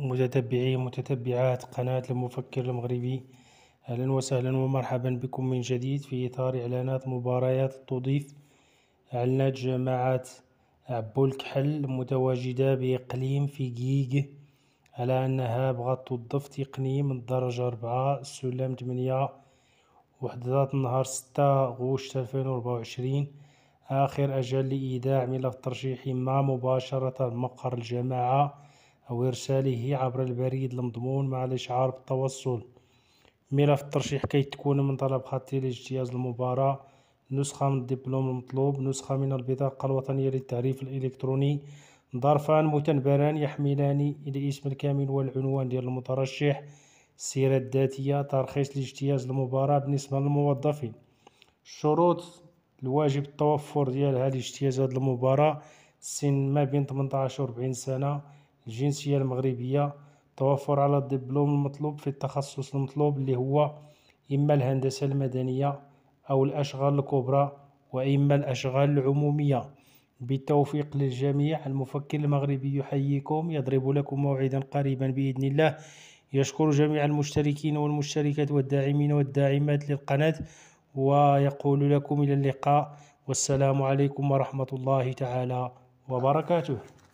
متتبعي متتبعات قناة المفكر المغربي أهلا وسهلا ومرحبا بكم من جديد في إطار إعلانات مباريات تضيف أعلنت جماعة عبو الكحل متواجدة بإقليم في جيج على أنها بغات توظف تقني من درجة أربعة سلم تمنية وحدات نهار ستة غوشت ألفين وربعة وعشرين آخر أجل لإيداع ملف ترشيحي ما مباشرة مقر الجماعة أو إرساله عبر البريد المضمون مع الإشعار بالتوصل ملف الترشيح كي تكون من طلب خطي لاجتياز المباراة نسخة من الدبلوم المطلوب نسخة من البطاقة الوطنية للتعريف الإلكتروني ظرفان متنبران يحملان الاسم الكامل والعنوان ديال المترشح السيرة الذاتية ترخيص لاجتياز المباراة بالنسبة للموظفين الشروط الواجب التوفر ديال هذه هاد المباراة سن ما بين 18 و 40 سنة الجنسية المغربية توفر على الدبلوم المطلوب في التخصص المطلوب اللي هو إما الهندسة المدنية أو الأشغال الكبرى وإما الأشغال العمومية بالتوفيق للجميع المفكر المغربي يحييكم يضرب لكم موعدا قريبا بإذن الله يشكر جميع المشتركين والمشتركات والداعمين والداعمات للقناة ويقول لكم إلى اللقاء والسلام عليكم ورحمة الله تعالى وبركاته